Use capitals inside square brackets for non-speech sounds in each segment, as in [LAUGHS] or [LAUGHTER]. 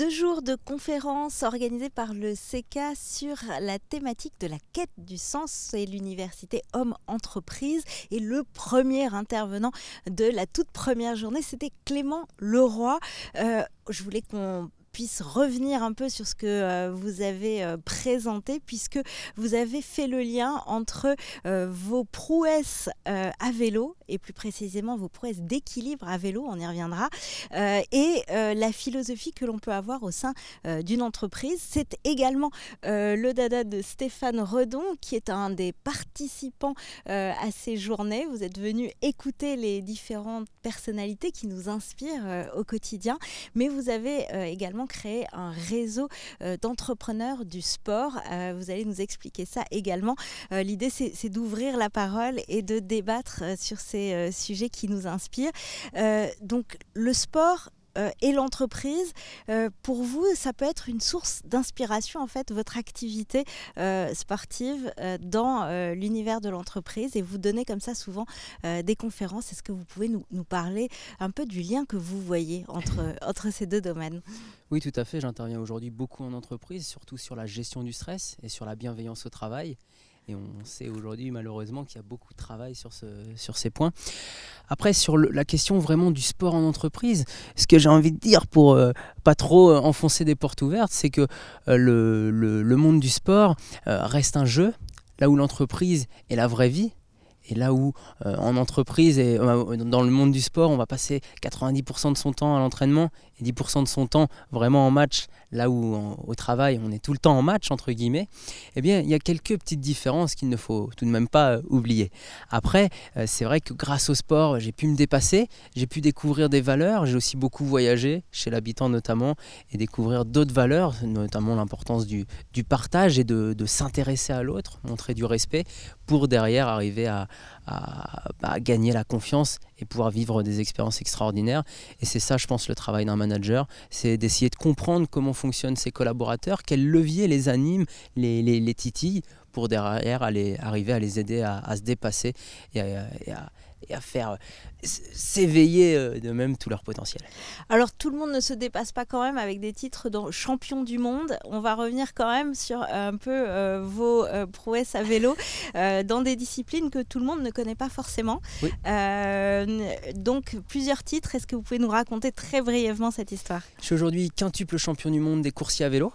Deux jours de conférences organisées par le CK sur la thématique de la quête du sens. et l'université Homme-Entreprise. Et le premier intervenant de la toute première journée, c'était Clément Leroy. Euh, je voulais qu'on puisse revenir un peu sur ce que euh, vous avez euh, présenté, puisque vous avez fait le lien entre euh, vos prouesses à vélo, et plus précisément vos prouesses d'équilibre à vélo, on y reviendra, et la philosophie que l'on peut avoir au sein d'une entreprise. C'est également le dada de Stéphane Redon, qui est un des participants à ces journées. Vous êtes venu écouter les différentes personnalités qui nous inspirent au quotidien, mais vous avez également créer un réseau euh, d'entrepreneurs du sport. Euh, vous allez nous expliquer ça également. Euh, l'idée, c'est d'ouvrir la parole et de débattre sur ces sujets qui nous inspirent. donc, le sport euh, et l'entreprise. Euh, pour vous, ça peut être une source d'inspiration, en fait, votre activité euh, sportive dans l'univers de l'entreprise. Et vous donnez comme ça souvent des conférences. Est-ce que vous pouvez nous, nous, parler un peu du lien que vous voyez entre, [LAUGHS] entre ces deux domaines Oui, tout à fait. J'interviens aujourd'hui beaucoup en entreprise, surtout sur la gestion du stress et sur la bienveillance au travail. Et on sait aujourd'hui malheureusement qu'il y a beaucoup de travail sur, ces points. Après, sur la question vraiment du sport en entreprise, ce que j'ai envie de dire pour euh, pas trop euh, enfoncer des portes ouvertes, c'est que euh, le, monde du sport reste un jeu, là où l'entreprise est la vraie vie, et là où euh, en entreprise et euh, dans le monde du sport, on va passer 90% de son temps à l'entraînement et 10% de son temps vraiment en match, là où au travail on est tout le temps en match, entre guillemets, eh bien il y a quelques petites différences qu'il ne faut tout de même pas euh, oublier. Après, c'est vrai que grâce au sport, j'ai pu me dépasser, j'ai pu découvrir des valeurs, j'ai aussi beaucoup voyagé, chez l'habitant notamment, et découvrir d'autres valeurs, notamment l'importance du, partage et de, de s'intéresser à l'autre, montrer du respect pour derrière arriver à, bah, gagner la confiance et pouvoir vivre des expériences extraordinaires. Et c'est ça, je pense, le travail d'un manager, c'est d'essayer de comprendre comment fonctionnent ses collaborateurs, quels leviers les animent, les, les, pour derrière aller, arriver à les aider à, se dépasser et à faire euh, s'éveiller euh, de même tout leur potentiel. Alors tout le monde ne se dépasse pas quand même avec des titres dans champion du monde. On va revenir quand même sur euh, un peu vos prouesses à vélo dans des disciplines que tout le monde ne connaît pas forcément. donc plusieurs titres. Est-ce que vous pouvez nous raconter très brièvement cette histoire Je suis aujourd'hui quintuple champion du monde des coursiers à vélo.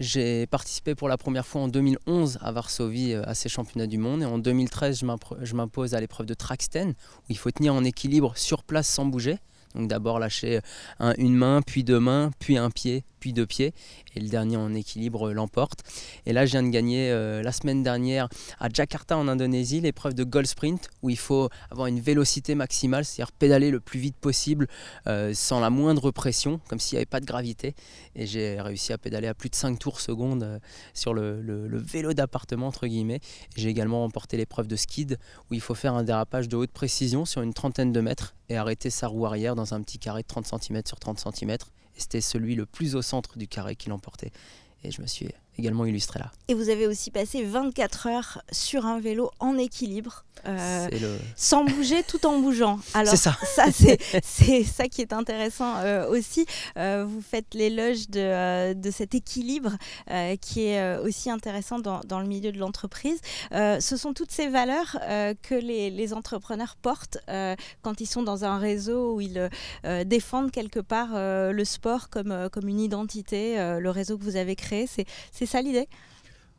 J'ai participé pour la première fois en 2011 à Varsovie euh, à ces championnats du monde et en 2013 je m'impose à l'épreuve de Traxten où il faut tenir en équilibre sur place sans bouger. Donc d'abord lâcher euh, une main, puis deux mains, puis un pied, puis deux pieds. Et le dernier en équilibre euh, l'emporte. Et là, je viens de gagner euh, la semaine dernière à Jakarta en Indonésie l'épreuve de Gold sprint où il faut avoir une vélocité maximale, c'est-à-dire pédaler le plus vite possible sans la moindre pression, comme s'il n'y avait pas de gravité. Et j'ai réussi à pédaler à plus de 5 tours secondes sur le, le vélo d'appartement, entre guillemets. J'ai également remporté l'épreuve de skid où il faut faire un dérapage de haute précision sur une trentaine de mètres et arrêter sa roue arrière dans un petit carré de 30 cm sur 30 cm. Et c'était celui le plus au centre du carré qui l'emportait. Et je me suis également illustré là. Et vous avez aussi passé 24 heures sur un vélo en équilibre, euh, sans bouger tout en bougeant. [LAUGHS] Alors ça, [LAUGHS] ça c'est ça qui est intéressant euh, aussi. Euh, vous faites l'éloge de, de, cet équilibre qui est aussi intéressant dans, dans le milieu de l'entreprise. ce sont toutes ces valeurs que les, les, entrepreneurs portent quand ils sont dans un réseau où ils défendent quelque part le sport comme, comme une identité. le réseau que vous avez créé, c'est ça l'idée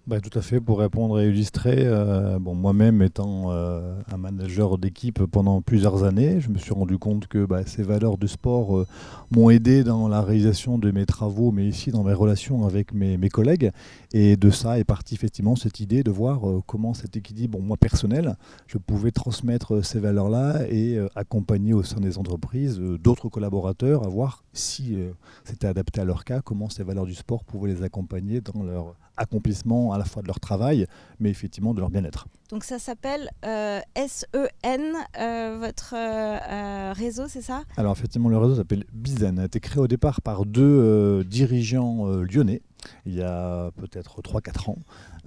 bah, tout à fait, pour répondre et illustrer, euh, bon, moi-même étant euh, un manager d'équipe pendant plusieurs années, je me suis rendu compte que bah, ces valeurs de sport euh, m'ont aidé dans la réalisation de mes travaux, mais aussi dans mes relations avec mes, mes collègues. Et de ça est partie effectivement cette idée de voir euh, comment cet équilibre, moi personnel, je pouvais transmettre euh, ces valeurs-là et euh, accompagner au sein des entreprises d'autres collaborateurs à voir si c'était adapté à leur cas, comment ces valeurs du sport pouvaient les accompagner dans leur accomplissement à la fois de leur travail, mais effectivement de leur bien-être. Donc ça s'appelle euh, SEN, votre réseau, c'est ça Alors effectivement, le réseau s'appelle Bizen, a été créé au départ par deux dirigeants lyonnais il y a peut-être 3-4 ans,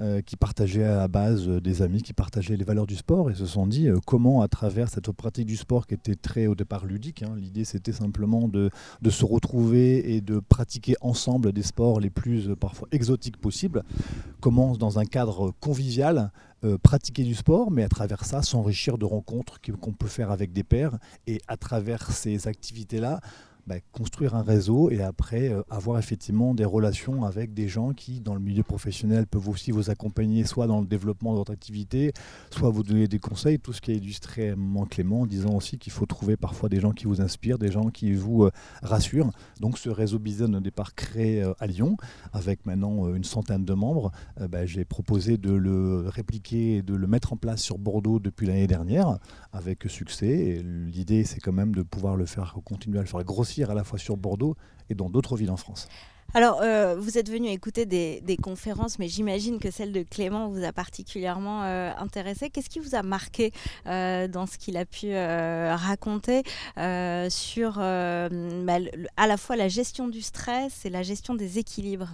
euh, qui partageaient à la base euh, des amis, qui partageaient les valeurs du sport et se sont dit euh, comment, à travers cette pratique du sport qui était très au départ ludique, hein, l'idée c'était simplement de, de, se retrouver et de pratiquer ensemble des sports les plus parfois exotiques possibles, comment dans un cadre convivial pratiquer du sport, mais à travers ça s'enrichir de rencontres qu'on peut faire avec des pairs et à travers ces activités-là bah, construire un réseau et après euh, avoir effectivement des relations avec des gens qui, dans le milieu professionnel, peuvent aussi vous accompagner soit dans le développement de votre activité, soit vous donner des conseils, tout ce qui est illustré Clément, en disant aussi qu'il faut trouver parfois des gens qui vous inspirent, des gens qui vous euh, rassurent. Donc ce réseau business au départ créé euh, à Lyon, avec maintenant une centaine de membres, bah, j'ai proposé de le répliquer et de le mettre en place sur Bordeaux depuis l'année dernière, avec succès. L'idée, c'est quand même de pouvoir le faire continuer à le faire grossir à la fois sur Bordeaux et dans d'autres villes en France. Alors, euh, vous êtes venu écouter des, conférences, mais j'imagine que celle de Clément vous a particulièrement euh, intéressé. Qu'est-ce qui vous a marqué euh, dans ce qu'il a pu raconter sur bah, à la fois la gestion du stress et la gestion des équilibres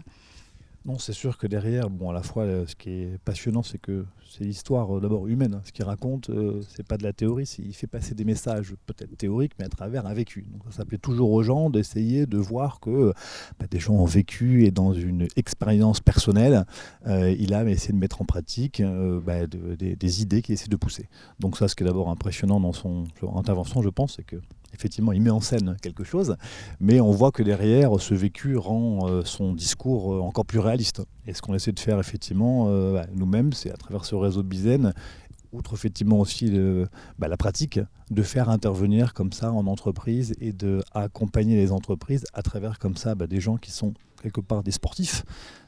non, c'est sûr que derrière, bon, à la fois, euh, ce qui est passionnant, c'est que c'est l'histoire euh, d'abord humaine. Hein. Ce qu'il raconte, euh, c'est pas de la théorie, il fait passer des messages peut-être théoriques, mais à travers un vécu. Donc, ça plaît toujours aux gens d'essayer de voir que bah, des gens ont vécu et dans une expérience personnelle, il a essayé de mettre en pratique bah, des, des, idées qu'il essaie de pousser. Donc ça, ce qui est d'abord impressionnant dans son intervention, je pense, c'est que effectivement, il met en scène quelque chose, mais on voit que derrière, ce vécu rend euh, son discours euh, encore plus réaliste. Et ce qu'on essaie de faire, effectivement, euh, bah, nous-mêmes, c'est à travers ce réseau de Bizen outre effectivement aussi bah, la pratique, de faire intervenir comme ça en entreprise et d'accompagner les entreprises à travers comme ça bah, des gens qui sont quelque part des sportifs,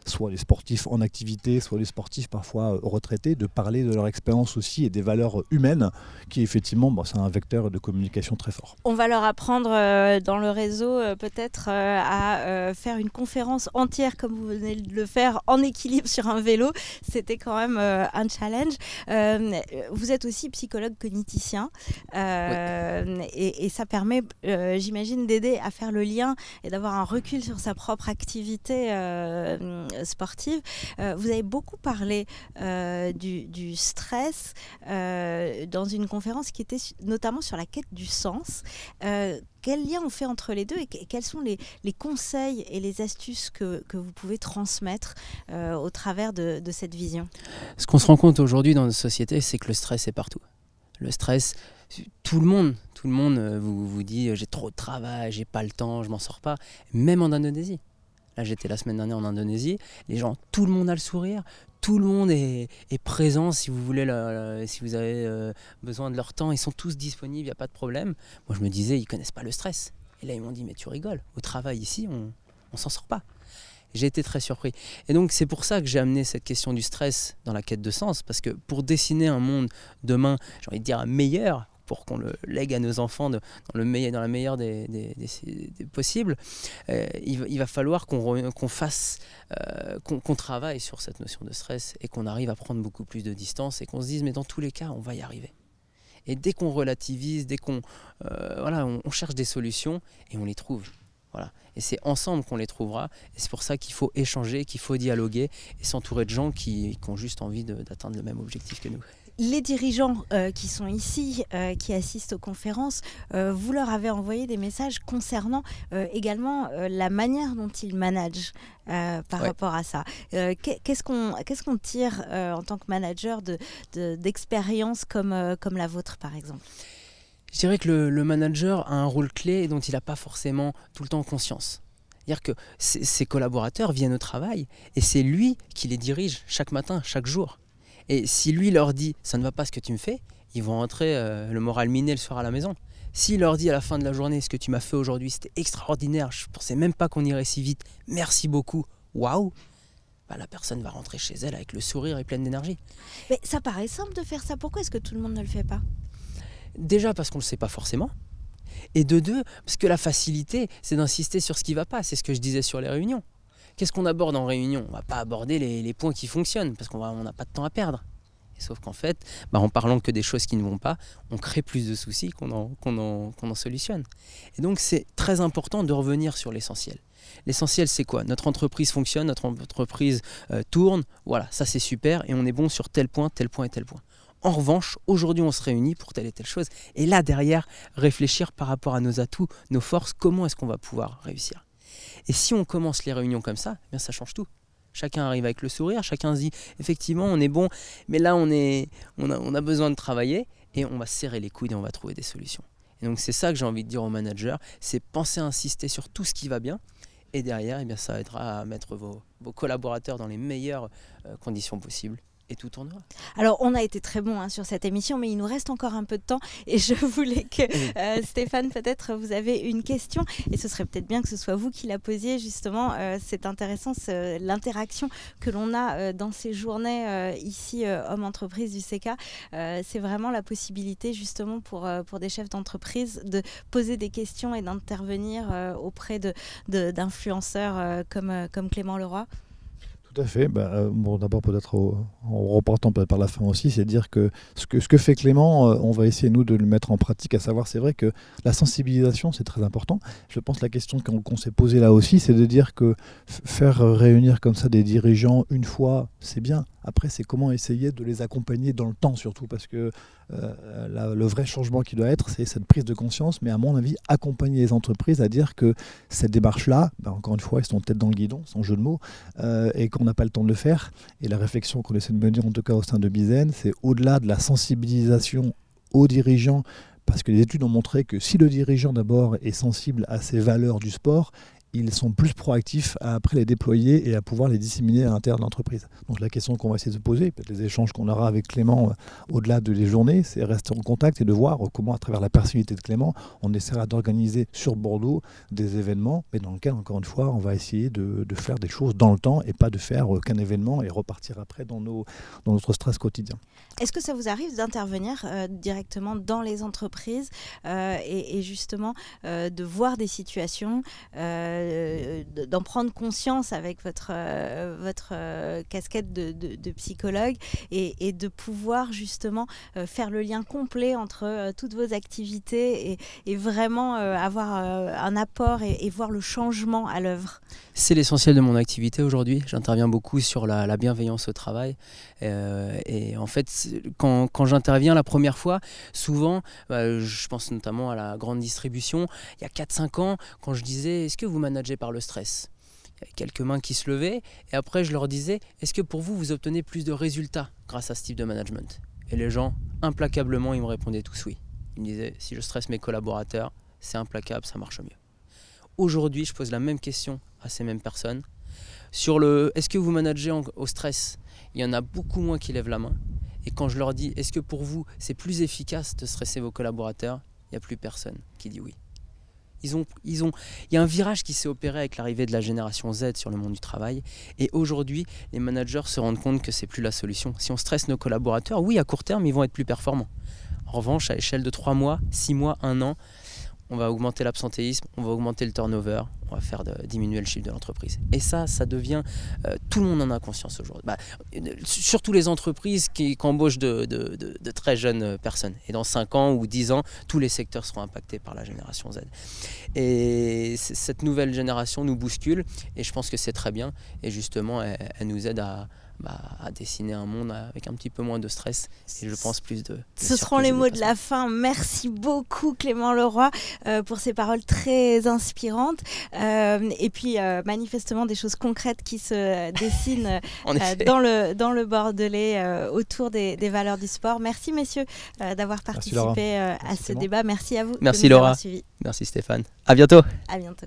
soit les sportifs en activité, soit les sportifs parfois euh, retraités, de parler de leur expérience aussi et des valeurs humaines, qui effectivement, bah, c'est un vecteur de communication très fort. On va leur apprendre euh, dans le réseau euh, peut-être à faire une conférence entière comme vous venez de le faire en équilibre sur un vélo. C'était quand même un challenge. vous êtes aussi psychologue cogniticien et, ça permet, j'imagine, d'aider à faire le lien et d'avoir un recul sur sa propre activité euh, sportive. Euh, vous avez beaucoup parlé euh, du, stress dans une conférence qui était notamment sur la quête du sens quel lien on fait entre les deux et, quels sont les, conseils et les astuces que, vous pouvez transmettre au travers de, cette vision Ce qu'on se rend compte aujourd'hui dans notre société c'est que le stress est partout. Le stress, tout le monde, tout le monde vous, vous dit j'ai trop de travail, j'ai pas le temps, je m'en sors pas, même en Indonésie. Là, j'étais la semaine dernière en Indonésie. Les gens, tout le monde a le sourire, tout le monde est, présent. Si vous voulez, si vous avez euh, besoin de leur temps, ils sont tous disponibles, il n'y a pas de problème. Moi, je me disais, ils connaissent pas le stress. Et là, ils m'ont dit, mais tu rigoles. Au travail ici, on, ne s'en sort pas. J'ai été très surpris. Et donc, c'est pour ça que j'ai amené cette question du stress dans la quête de sens, parce que pour dessiner un monde demain, j'ai envie de dire meilleur, pour qu'on le lègue à nos enfants dans, le meilleur, dans la meilleure des, possibles, euh, il, va falloir qu'on fasse, euh, qu'on travaille sur cette notion de stress et qu'on arrive à prendre beaucoup plus de distance et qu'on se dise mais dans tous les cas on va y arriver. Et dès qu'on relativise, dès qu'on euh, voilà, on, cherche des solutions et on les trouve. Voilà. Et c'est ensemble qu'on les trouvera. Et c'est pour ça qu'il faut échanger, qu'il faut dialoguer et s'entourer de gens qui, qui ont juste envie d'atteindre le même objectif que nous les dirigeants euh, qui sont ici, euh, qui assistent aux conférences, euh, vous leur avez envoyé des messages concernant également la manière dont ils managent par rapport à ça. qu'est-ce qu'on tire en tant que manager d'expérience d'expériences comme, la vôtre, par exemple Je dirais que le, le manager a un rôle clé dont il n'a pas forcément tout le temps conscience. C'est-à-dire que ses collaborateurs viennent au travail et c'est lui qui les dirige chaque matin, chaque jour. Et si lui leur dit ça ne va pas ce que tu me fais, ils vont rentrer euh, le moral miné le soir à la maison. S'il leur dit à la fin de la journée ce que tu m'as fait aujourd'hui, c'était extraordinaire, je pensais même pas qu'on irait si vite, merci beaucoup, waouh, bah, la personne va rentrer chez elle avec le sourire et pleine d'énergie. Mais ça paraît simple de faire ça, pourquoi est-ce que tout le monde ne le fait pas Déjà parce qu'on ne le sait pas forcément. Et de deux, parce que la facilité, c'est d'insister sur ce qui va pas, c'est ce que je disais sur les réunions. Qu'est-ce qu'on aborde en réunion On va pas aborder les, points qui fonctionnent parce qu'on n'a pas de temps à perdre. sauf qu'en fait, bah, en parlant que des choses qui ne vont pas, on crée plus de soucis qu'on en, solutionne. Et donc c'est très important de revenir sur l'essentiel. L'essentiel, c'est quoi Notre entreprise fonctionne, notre entreprise euh, tourne, voilà, ça c'est super, et on est bon sur tel point, tel point et tel point. En revanche, aujourd'hui, on se réunit pour telle et telle chose, et là, derrière, réfléchir par rapport à nos atouts, nos forces, comment est-ce qu'on va pouvoir réussir et si on commence les réunions comme ça, eh bien ça change tout. Chacun arrive avec le sourire, chacun se dit effectivement on est bon, mais là on, est, on, a, besoin de travailler et on va serrer les coudes et on va trouver des solutions. Et donc c'est ça que j'ai envie de dire aux managers, c'est penser à insister sur tout ce qui va bien et derrière eh bien, ça aidera à mettre vos collaborateurs dans les meilleures euh, conditions possibles et tout tournera. Alors, on a été très bon hein, sur cette émission, mais il nous reste encore un peu de temps et je [LAUGHS] voulais que euh, Stéphane, peut-être, vous avez une question et ce serait peut-être bien que ce soit vous qui la posiez justement. Euh, c'est intéressant l'interaction que l'on a euh, dans ces journées ici, Homme Entreprise du CK. c'est vraiment la possibilité justement pour, pour des chefs d'entreprise de poser des questions et d'intervenir auprès de, d'influenceurs comme, comme Clément Leroy. Tout à fait. Ben, euh, bon, D'abord, peut-être en reportant par la fin aussi, c'est dire que ce, que ce, que fait Clément, euh, on va essayer, nous, de le mettre en pratique, à savoir, c'est vrai que la sensibilisation, c'est très important. Je pense que la question qu'on s'est posée là aussi, c'est de dire que faire réunir comme ça des dirigeants une fois, c'est bien, après, c'est comment essayer de les accompagner dans le temps surtout, parce que euh, le vrai changement qui doit être, c'est cette prise de conscience, mais à mon avis, accompagner les entreprises à dire que cette démarche-là, ben, encore une fois, ils sont peut-être dans le guidon, sans jeu de mots, euh, et qu'on n'a pas le temps de le faire. Et la réflexion qu'on essaie de mener, en tout cas au sein de Bizen, c'est au-delà de la sensibilisation aux dirigeants, parce que les études ont montré que si le dirigeant d'abord est sensible à ses valeurs du sport, ils sont plus proactifs à après les déployer et à pouvoir les disséminer à l'intérieur de l'entreprise. Donc la question qu'on va essayer de se poser, peut-être les échanges qu'on aura avec Clément euh, au-delà de les journées, c'est rester en contact et de voir comment à travers la personnalité de Clément, on essaiera d'organiser sur Bordeaux des événements, mais dans lequel, encore une fois, on va essayer de, faire des choses dans le temps et pas de faire euh, qu'un événement et repartir après dans, nos, dans notre stress quotidien. Est-ce que ça vous arrive d'intervenir euh, directement dans les entreprises et, justement de voir des situations euh, d'en prendre conscience avec votre, euh, votre euh, casquette de, psychologue et, de pouvoir justement faire le lien complet entre toutes vos activités et, et vraiment avoir un apport et, voir le changement à l'œuvre C'est l'essentiel de mon activité aujourd'hui. J'interviens beaucoup sur la, bienveillance au travail. et en fait, quand, j'interviens la première fois, souvent, bah, je pense notamment à la grande distribution, il y a 4-5 ans, quand je disais, est-ce que vous m'avez par le stress. Il y avait quelques mains qui se levaient, et après je leur disais, est-ce que pour vous, vous obtenez plus de résultats grâce à ce type de management Et les gens, implacablement, ils me répondaient tous oui. Ils me disaient, si je stresse mes collaborateurs, c'est implacable, ça marche mieux. Aujourd'hui, je pose la même question à ces mêmes personnes. Sur le, est-ce que vous managez au stress Il y en a beaucoup moins qui lèvent la main. Et quand je leur dis, est-ce que pour vous, c'est plus efficace de stresser vos collaborateurs Il n'y a plus personne qui dit oui ont, ils ont, il y a un virage qui s'est opéré avec l'arrivée de la génération Z sur le monde du travail. Et aujourd'hui, les managers se rendent compte que ce n'est plus la solution. Si on stresse nos collaborateurs, oui, à court terme, ils vont être plus performants. En revanche, à l'échelle de 3 mois, 6 mois, 1 an, on va augmenter l'absentéisme, on va augmenter le turnover, on va faire de, diminuer le chiffre de l'entreprise. Et ça, ça devient, euh, tout le monde en a conscience aujourd'hui. Bah, euh, surtout les entreprises qui, embauchent de, très jeunes personnes. Et dans 5 ans ou 10 ans, tous les secteurs seront impactés par la génération Z. Et cette nouvelle génération nous bouscule, et je pense que c'est très bien. Et justement, elle, nous aide bah, à, dessiner un monde avec un petit peu moins de stress et je pense plus de... Ce seront les mots de la fin. Merci beaucoup Clément Leroy euh, pour ces paroles très inspirantes. Euh, et puis, euh, manifestement, des choses concrètes qui se [LAUGHS] dessinent euh, dans, le, dans le Bordelais autour des, valeurs du sport. Merci, messieurs, d'avoir participé à ce débat. Merci à vous. Merci, Laura. suivi. Merci, Stéphane. À bientôt. À bientôt.